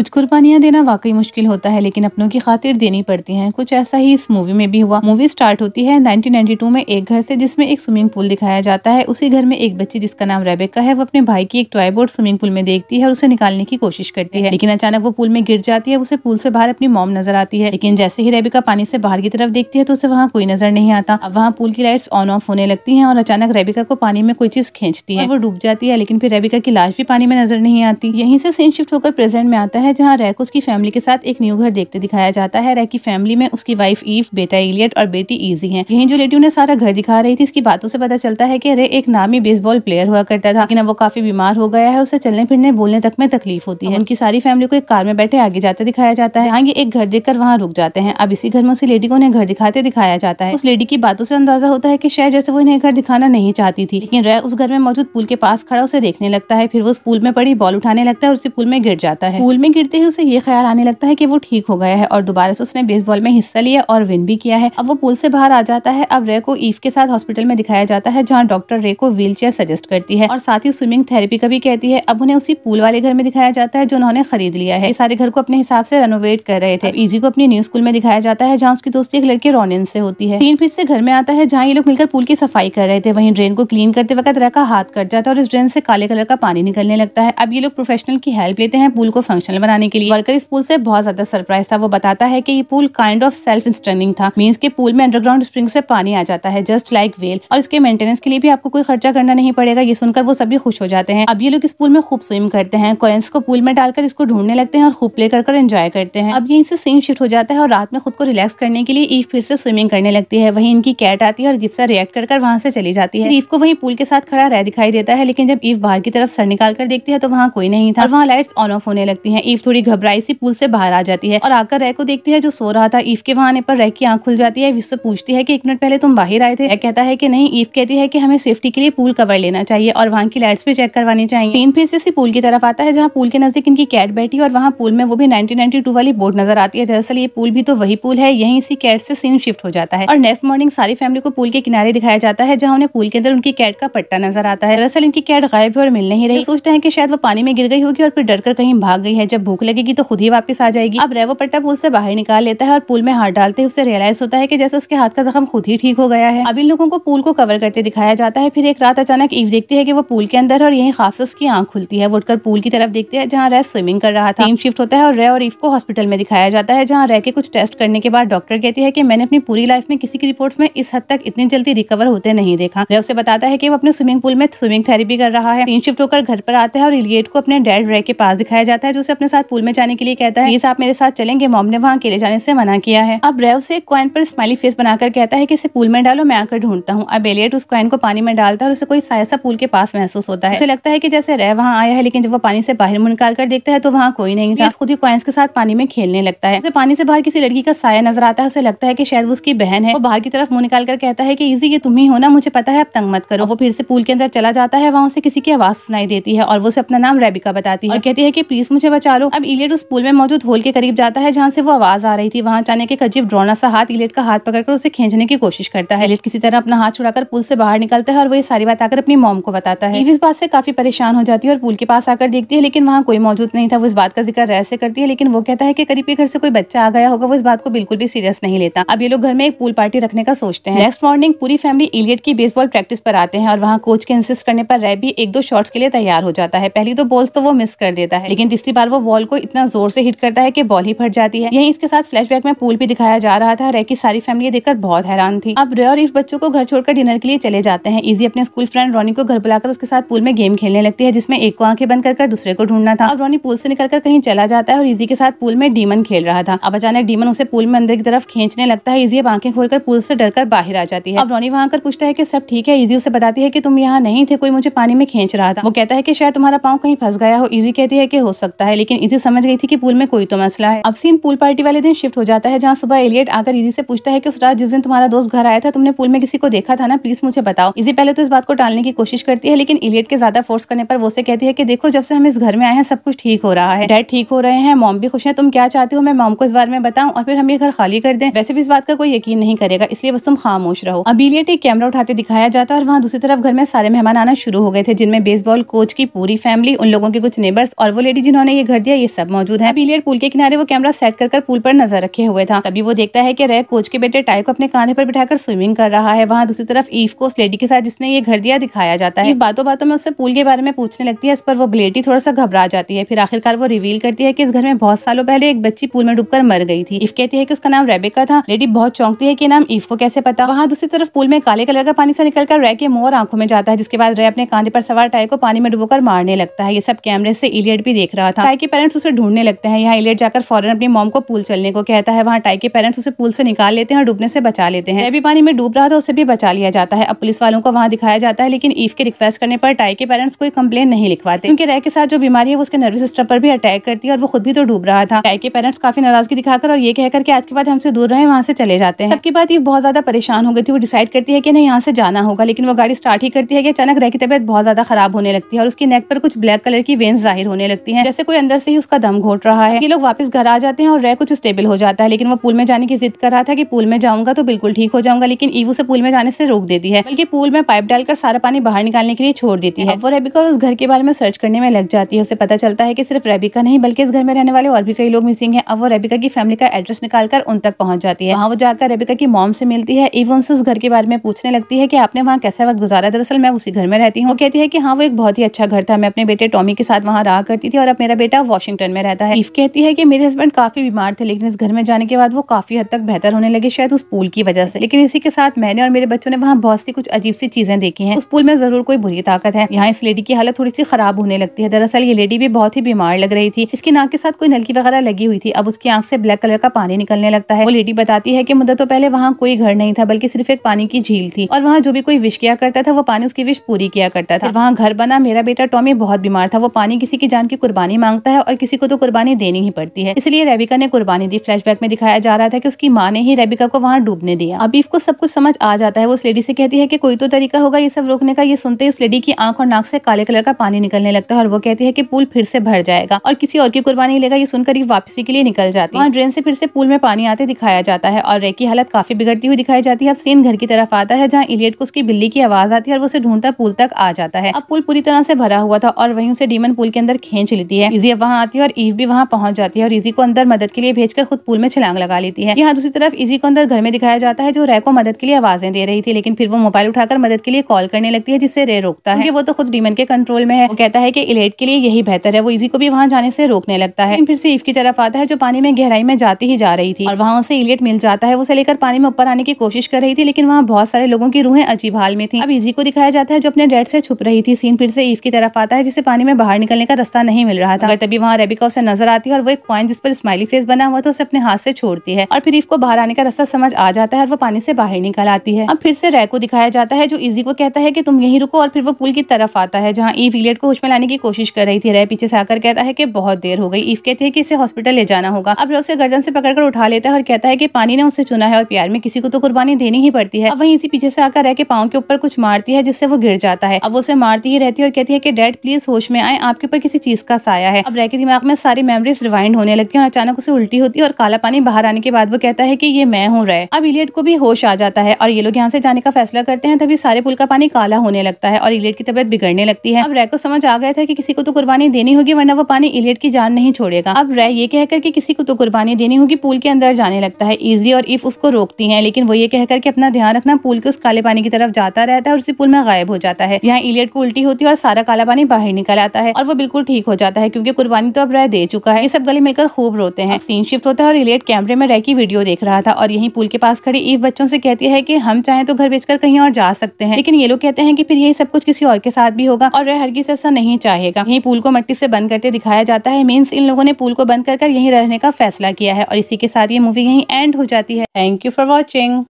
कुछ कुर्बानियां देना वाकई मुश्किल होता है लेकिन अपनों की खातिर देनी पड़ती हैं कुछ ऐसा ही इस मूवी में भी हुआ मूवी स्टार्ट होती है 1992 में एक घर से जिसमें एक स्विमिंग पूल दिखाया जाता है उसी घर में एक बच्ची जिसका नाम रेबेका है वो अपने भाई की एक टॉय बोर्ड स्विमिंग पूल में देखती है और उसे निकालने की कोशिश करती है लेकिन अचानक वो पूल में गिर जाती है उसे पूल से बाहर अपनी मोम नजर आती है लेकिन जैसे ही रेबिका पानी से बाहर की तरफ देखती है तो उसे वहाँ कोई नजर नहीं आता अब वहाँ पूल की लाइट्स ऑन ऑफ होने लगती है और अचानक रेबिका को पानी में कोई चीज खींचती है वो डूब जाती है लेकिन फिर रेबिका की लाश भी पानी में नजर नहीं आती यहीं से सीन शिफ्ट होकर प्रेजेंट में आता है है जहाँ रैक उसकी फैमिली के साथ एक न्यू घर देखते दिखाया जाता है रैक की फैमिली में उसकी वाइफ ईव बेटा इलियट और बेटी ईजी है यही जो लेडी उन्हें सारा घर दिखा रही थी इसकी बातों से पता चलता है की रे एक नामी बेसबॉल प्लेयर हुआ करता था लेकिन वो काफी बीमार हो गया है उसे चलने फिरने बोलने तक में तकलीफ होती है उनकी सारी फैमिली को एक कार में बैठे आगे जाते दिखाया जाता है आगे एक घर देखकर वहाँ रुक जाते हैं अब इसी घर में उसी लेडी को उन्हें घर दिखाते दिखाया जाता है उस लेडी की बातों से अंदाजा होता है की शायद जैसे वो इन्हें घर दिखाना नहीं चाहती थी लेकिन रे उस घर में मौजूद पुल के पास खड़ा उसे देखने लगता है फिर वो उस पुल में पड़ी बॉल उठाने लगता है और उसी पुल में गिर जाता है पुल में में गिरते ही उसे ये ख्याल आने लगता है कि वो ठीक हो गया है और दोबारा से उसने बेसबॉल में हिस्सा लिया और विन भी किया है अब वो पुल से बाहर आ जाता है अब रे को ईव के साथ हॉस्पिटल में दिखाया जाता है जहाँ डॉक्टर रे को व्हील सजेस्ट करती है और साथ ही स्विमिंग थेरेपी का भी कहती है अब उन्हें उसी पूल वाले घर में दिखाया जाता है जो उन्होंने खरीद लिया है सारे घर को अपने हिसाब से रेनोवेट कर रहे थे इजी को अपने न्यू स्कूल में दिखाया जाता है जहाँ उसकी दोस्ती एक लड़के रोनिन से होती है तीन फिर से घर में आता है जहाँ ये लोग मिलकर पूल की सफाई कर रहे थे वहीं ड्रेन को क्लीन करते वक्त रे का हाथ कट जाता है और इस ड्रेन से काले कलर का पानी निकलने लगता है अब ये लोग प्रोफेशनल की हेल्प लेते हैं पूल को फंक्शनल बनाने के लिए वर्कर इस पूल से बहुत ज्यादा सरप्राइज था वो बताता है की ये पूल काइंड ऑफ सेल्फ इंस्टर्निंग था मीन्स के पूल में अंडरग्राउंड स्प्रिंग से पानी आ जाता है जस्ट लाइक वेल और इसके मेंटेनेंस के लिए भी आपको कोई खर्चा करना नहीं पड़ेगा ये सुनकर वो सभी खुश हो जाते हैं अब ये लोग इस पूल में खूब स्विम करते हैं कोयंस को पूल में डालकर इसको ढूंढने लगते हैं और खूब प्ले कर एंजॉय करते हैं अब ये इनसे सीन शिफ्ट हो जाता है और रात में खुद को रिलैक्स करने के लिए ईफ फिर से स्विमिंग करने लगती है वहीं इनकी कैट आती है और जिससे रिएक्ट कर, वहाँ से चली जाती है ईफ को वहीं पूल के साथ खड़ा रह दिखाई देता है लेकिन जब ईफ बाहर की तरफ सर निकाल कर देखती है तो वहाँ कोई नहीं था वहाँ लाइट्स ऑन ऑफ होने लगती है ईव थोड़ी घबराई सी पुल से बाहर आ जाती है और आकर रह को देखती है जो सो रहा था ईव के वहां आने पर रह की आंख खुल जाती है इससे पूछती है की एक मिनट पहले तुम बाहर आए थे रह कहता है की नहीं ईव कहती है कि हमें सेफ्टी के लिए पूल कवर लेना चाहिए और वहाँ की लाइट्स भी चेक करवानी चाहिए तीन फिर से पुल की तरफ आता है जहाँ पुल के नजदीक इनकी कैट बैठी और वहाँ पुल में वो भी नाइनटीन वाली बोर्ड नजर आती है दरअसल ये पुल भी तो वही पुल है यही इसी कैट से सीन शिफ्ट हो जाता है और नेक्स्ट मॉर्निंग सारी फैमिली को पुल के किनारे दिखाया जाता है जहाँ उन्हें पुल के अंदर उनकी कैट का पट्टा नजर आता है दरअसल इनकी कैट गायब है और मिल नहीं रही सोचते हैं कि शायद वो पानी में गिर गई होगी और फिर डर कहीं भाग गई है जब जब भूख लगेगी तो खुद ही वापस आ जाएगी अब पट्टा पुल से बाहर निकाल लेता है और पुल में हाथ डालते ही उसे रियलाइज होता है की जैसे उसके हाथ का जख्म खुद ही ठीक हो गया है अब इन लोगों को पुल को कवर करते दिखाया जाता है फिर एक रात अचानक ईव देखती है की वो पुल के अंदर और यही खास उसकी आंख खुलती है वो उठकर पूल की तरफ देखते हैं जहाँ रे स्विमिंग कर रहा था टीम शिफ्ट होता है और रे और ईव को हॉस्पिटल में दिखाया जाता है जहाँ रह के कुछ टेस्ट करने के बाद डॉक्टर कहती है कि मैंने अपनी पूरी लाइफ में किसी की रिपोर्ट में इस हद तक इतनी जल्दी रिकवर होते नहीं देखा रे उसे बताता है कि वो अपने स्विमिंग पूल में स्विमिंग थेरेपी कर रहा है टीम शिफ्ट होकर घर पर आता है और इलियट को अपने डैड रे के पास दिखाया जाता है जो उसे अपने साथ पूल में जाने के लिए कहता है ये आप मेरे साथ चलेंगे मॉम ने वहाँ अकेले जाने से मना किया है अब रेव से क्वाइन पर स्माइली फेस बनाकर कहता है कि इसे पूल में डालो मैं आकर ढूंढता हूँ अब एलियट उस क्वाइन को पानी में डालता है और उसे कोई ऐसा पुल के पास महसूस होता है उसे लगता है की जैसे रेव वहाँ आया है लेकिन जब वो पानी से बाहर मुंह निकाल कर देखता है तो वहाँ कोई नहीं था खुद ही क्वाइंस के साथ पानी में खेलने लगता है उसे पानी से बाहर किसी लड़की का साया नजर आता है उसे लगता है की शायद उसकी बहन है वो बाहर की तरफ मुंह निकाल कर कहता है की इजी ये तुम ही हो ना मुझे पता है अब तंग मत करो वो फिर से पूल के अंदर चला जाता है वहाँ उसे किसी की आवाज सुनाई देती है और वो उसे अपना नाम रेबिका बताती है और कहती है की प्लीज मुझे बचा शाहरुख अब इलेट उस पुल में मौजूद होल के करीब जाता है जहाँ से वो आवाज आ रही थी वहाँ जाने के अजीब ड्रोना सा हाथ इलेट का हाथ पकड़कर उसे खींचने की कोशिश करता है इलेट किसी तरह अपना हाथ छुड़ाकर पुल से बाहर निकलता है और वो ये सारी बात आकर अपनी मोम को बताता है इस बात से काफी परेशान हो जाती है और पुल के पास आकर देखती है लेकिन वहाँ कोई मौजूद नहीं था वो इस बात का जिक्र रह से करती है लेकिन वो कहता है की करीब के घर से कोई बच्चा आ गया होगा वो इस बात को बिल्कुल भी सीरियस नहीं लेता अब ये लोग घर में एक पुल पार्टी रखने का सोचते हैं नेक्स्ट मॉर्निंग पूरी फैमिली इलेट की बेसबॉल प्रैक्टिस पर आते हैं और वहाँ कोच के इंसिस्ट करने पर रैब एक दो शॉट्स के लिए तैयार हो जाता है पहली दो बॉल्स तो वो मिस कर देता है लेकिन तीसरी बार वो वॉल को इतना जोर से हिट करता है कि बॉल ही फट जाती है यही इसके साथ फ्लैशबैक में पूल भी दिखाया जा रहा था की सारी फैमिली देखकर बहुत हैरान थी अब रे और इफ बच्चों को घर छोड़कर डिनर के लिए चले जाते हैं इजी अपने स्कूल फ्रेंड रोनी को घर बुलाकर उसके साथ पूल में गेम खेलने लगती है जिसमें एक को आंखें बंद कर, दूसरे को ढूंढना था अब रोनी पूल से निकलकर कहीं चला जाता है और इजी के साथ पूल में डीमन खेल रहा था अब अचानक डीमन उसे पूल में अंदर की तरफ खींचने लगता है इजी अब आंखें खोलकर पुल से डर बाहर आ जाती है अब रोनी वहाँ कर पूछता है की सब ठीक है इजी उसे बताती है की तुम यहाँ नहीं थे कोई मुझे पानी में खींच रहा था वो कहता है की शायद तुम्हारा पाँव कहीं फंस गया हो इजी कहती है की हो सकता है लेकिन इसे समझ गई थी कि पूल में कोई तो मसला है अब सीन पूल पार्टी वाले दिन शिफ्ट हो जाता है जहाँ सुबह एलियट आकर इजी से पूछता है कि उस रात जिस दिन तुम्हारा दोस्त घर आया था तुमने पूल में किसी को देखा था ना प्लीज मुझे बताओ इसी पहले तो इस बात को टालने की कोशिश करती है लेकिन एलियट के ज्यादा फोर्स करने पर वो से कहती है की देखो जब से हम इस घर में आए हैं सब कुछ ठीक हो रहा है डैड ठीक हो रहे हैं मॉम भी खुश है तुम क्या चाहती हो मैं मॉम को इस बारे में बताऊँ और फिर हम ये घर खाली कर दे वैसे भी इस बात का कोई यकीन नहीं करेगा इसलिए बस तुम खामोश रहो अब एलियट एक कैमरा उठाते दिखाया जाता है और वहाँ दूसरी तरफ घर में सारे मेहमान आना शुरू हो गए थे जिनमें बेसबॉल कोच की पूरी फैमिली उन लोगों के कुछ नेबर्स और वो लेडी जिन्होंने ये घर आइडिया ये सब मौजूद है बिलियर पुल के किनारे वो कैमरा सेट कर, कर पुल पर नजर रखे हुए था तभी वो देखता है की रे कोच के बेटे टाई को अपने कांधे पर बिठाकर स्विमिंग कर रहा है वहाँ दूसरी तरफ ईफ को उस लेडी के साथ जिसने ये घर दिया दिखाया जाता है बातों बातों में उससे पुल के बारे में पूछने लगती है इस पर वो ब्लेटी थोड़ा सा घबरा जाती है फिर आखिरकार वो रिवील करती है की इस घर में बहुत सालों पहले एक बच्ची पुल में डूबकर मर गई थी इफ कहती है की उसका नाम रेबेका था लेडी बहुत चौंकती है की नाम ईफ को कैसे पता वहाँ दूसरी तरफ पूल में काले कलर का पानी से निकलकर रे के मोर आंखों में जाता है जिसके बाद रे अपने कांधे पर सवार टाई को पानी में डुबोकर मारने लगता है ये सब कैमरे से इलियट भी देख रहा था टाई के पेरेंट्स उसे ढूंढने लगते हैं यहाँ इलेट जाकर फॉरन अपनी मॉम को पूल चलने को कहता है वहाँ टाई के पेरेंट्स उसे पूल से निकाल लेते हैं और डूबने से बचा लेते हैं अभी पानी में डूब रहा था उसे भी बचा लिया जाता है अब पुलिस वालों को वहाँ दिखाया जाता है लेकिन ईफ के रिक्वेस्ट करने पर टाई के पेरेंट्स कोई कंप्लेन नहीं लिखवाते क्योंकि रह के साथ जो बीमारी है वो उसके नर्वस सिस्टम पर भी अटैक करती है और वो खुद भी तो डूब रहा था टाई के पेरेंट्स काफी नाराजगी दिखाकर और ये कहकर के आज के बाद हमसे दूर रहे वहाँ से चले जाते हैं सबकी बात ईफ बहुत ज्यादा परेशान हो गई थी वो डिसाइड करती है कि नहीं यहाँ से जाना होगा लेकिन वो गाड़ी स्टार्ट ही करती है कि अचानक रह की तबियत बहुत ज्यादा खराब होने लगती है और उसकी नेक पर कुछ ब्लैक कलर की वेन्स जाहिर होने लगती है जैसे कोई अंदर से ही उसका दम घोट रहा है ये लोग वापस घर आ जाते हैं और रे कुछ स्टेबल हो जाता है लेकिन वो पूल में जाने की जिद कर रहा था कि पूल में जाऊंगा तो बिल्कुल ठीक हो जाऊंगा लेकिन ईवू से पूल में जाने से रोक देती है बल्कि पूल में पाइप डालकर सारा पानी बाहर निकालने के लिए छोड़ देती है वो रेबिका और उस घर के बारे में सर्च करने में लग जाती है उसे पता चलता है की सिर्फ रेबिका नहीं बल्कि इस घर में रहने वाले और भी कई लोग मिसिंग है अब वो रेबिका की फैमिली का एड्रेस निकालकर उन तक पहुंच जाती है वहाँ वो जाकर रेबिका की मॉम से मिलती है इवन से उस घर के बारे में पूछने लगती है की आपने वहाँ कैसा वक्त गुजारा दरअसल मैं उसी घर में रहती हूँ कहती है की हाँ वो एक बहुत ही अच्छा घर था मैं अपने बेटे टॉमी के साथ वहाँ रहा करती थी और अब मेरा बेटा वॉशिंगटन में रहता है ईफ कहती है कि मेरे हस्बैंड काफी बीमार थे लेकिन इस घर में जाने के बाद वो काफी हद तक बेहतर होने लगे शायद उस पूल की वजह से लेकिन इसी के साथ मैंने और मेरे बच्चों ने वहाँ बहुत सी कुछ अजीब सी चीजें देखी है उस पूल में जरूर कोई बुरी ताकत है यहाँ इस लेडी की हालत थोड़ी सी खराब होने लगती है दरअसल ये लेडी भी बहुत ही बीमार लग रही थी इसकी नाक के साथ कोई नलकी वगैरह लगी हुई थी अब उसकी आंख से ब्लैक कलर का पानी निकलने लगता है वो लेडी बताती है की मुद्दतों पहले वहाँ कोई घर नहीं था बल्कि सिर्फ एक पानी की झील थी और वहाँ जो भी कोई विश किया करता था वो पानी उसकी विश पूरी किया करता था वहाँ घर बना मेरा बेटा टॉमी बहुत बीमार था वो पानी किसी की जान की कुर्बानी मांगता है है और किसी को तो कुर्बानी देनी ही पड़ती है इसलिए रेबिका ने कुर्बानी दी फ्लैशबैक में दिखाया जा रहा था कि उसकी माँ ने ही रेबिका को वहाँ डूबने दिया अबीफ को सब कुछ समझ आ जाता है वो उस लेडी से कहती है कि कोई तो तरीका होगा ये सब रोकने का ये सुनते ही उस लेडी की आंख और नाक से काले कलर का पानी निकलने लगता है और वो कहती है की पुल फिर से भर जाएगा और किसी और की कुर्बानी लेगा ये सुनकर ये वापसी के लिए निकल जाती है ड्रेन से फिर से पुल में पानी आते दिखाया जाता है और रे की हालत काफी बिगड़ती हुई दिखाई जाती है अब सीन घर की तरफ आता है जहाँ इलियट को उसकी बिल्ली की आवाज आती है और वो उसे ढूंढता पुल तक आ जाता है अब पुल पूरी तरह से भरा हुआ था और वहीं उसे डीमन पुल के अंदर खींच लेती है इसी अब वहाँ आती है और ईव भी वहाँ पहुंच जाती है और इजी को अंदर मदद के लिए भेजकर खुद पूल में छलांग लगा लेती है यहाँ दूसरी तरफ इजी को अंदर घर में दिखाया जाता है जो रे को मदद के लिए आवाजें दे रही थी लेकिन फिर वो मोबाइल उठाकर मदद के लिए कॉल करने लगती है जिससे रे रोकता है वो तो खुद डीमन के कंट्रोल में है वो कहता है की इलेट के लिए यही बेहतर है वो इजी को भी वहाँ जाने से रोकने लगता है फिर से ईव की तरफ आता है जो पानी में गहराई में जाती ही जा रही थी और वहाँ उसे इलेट मिल जाता है उसे लेकर पानी में ऊपर आने की कोशिश कर रही थी लेकिन वहाँ बहुत सारे लोगों की रूहें अजीब हाल में थी अब इजी को दिखाया जाता है जो अपने डेड से छुप रही थी सीन फिर से ईव की तरफ आता है जिसे पानी में बाहर निकलने का रास्ता नहीं मिल रहा था तभी वहाँ रेबिका उसे नजर आती है और वो एक पॉइंट जिस पर स्माइली फेस बना हुआ था उसे अपने हाथ से छोड़ती है और फिर ईव को बाहर आने का रास्ता समझ आ जाता है और वो पानी से बाहर निकल आती है अब फिर से रैको दिखाया जाता है जो इजी को कहता है की तुम यही रुको और फिर वो पुल की तरफ आता है जहाँ ईव इलेट को होश में लाने की कोशिश कर रही थी रे पीछे से आकर कहता है की बहुत देर हो गई ईव कहती है की इसे हॉस्पिटल ले जाना होगा अब उसे गर्दन से पकड़कर उठा लेता है और कहता है की पानी ने उसे चुना है और प्यार में किसी को तो कुर्बानी देनी ही पड़ती है अब वहीं इसी पीछे से आकर रह के पाँव के ऊपर कुछ मारती है जिससे वो गिर जाता है अब उसे मारती ही रहती है और कहती है की डैड प्लीज होश में आए आपके ऊपर किसी चीज का साया है अब रह के दिमाग में सारी मेमोरीज रिवाइंड होने लगती है और अचानक उसे उल्टी होती है और काला पानी बाहर आने के बाद वो कहता है कि ये मैं हूँ रहे अब इलियट को भी होश आ जाता है और ये लोग यहाँ से जाने का फैसला करते हैं तभी सारे पुल का पानी काला होने लगता है और इलियट की तबियत बिगड़ने लगती है अब रे को समझ आ गया था कि किसी को तो कुर्बानी देनी होगी वरना वो पानी इलियट की जान नहीं छोड़ेगा अब रे ये कहकर कि किसी को तो कुर्बानी देनी होगी पुल के अंदर जाने लगता है ईजी और इफ उसको रोकती है लेकिन वो ये कहकर के अपना ध्यान रखना पुल के उस काले पानी की तरफ जाता रहता है और उसी पुल में गायब हो जाता है यहाँ इलियट को उल्टी होती है और सारा काला पानी बाहर निकल आता है और वो बिल्कुल ठीक हो जाता है क्योंकि कुर्बानी पानी तो अब रह दे चुका है ये सब गले मिलकर खूब रोते हैं सीन शिफ्ट होता है और रिलेट कैमरे में रह की वीडियो देख रहा था और यही पुल के पास खड़ी ईव बच्चों से कहती है की हम चाहे तो घर बेचकर कहीं और जा सकते हैं लेकिन ये लोग कहते हैं की फिर यही सब कुछ किसी और के साथ भी होगा और वह किसी ऐसा नहीं चाहेगा यही पुल को मट्टी से बंद करते दिखाया जाता है मीन्स इन लोगों ने पुल को बंद कर यही रहने का फैसला किया है और इसी के साथ ये मूवी यही एंड हो जाती है थैंक यू फॉर वॉचिंग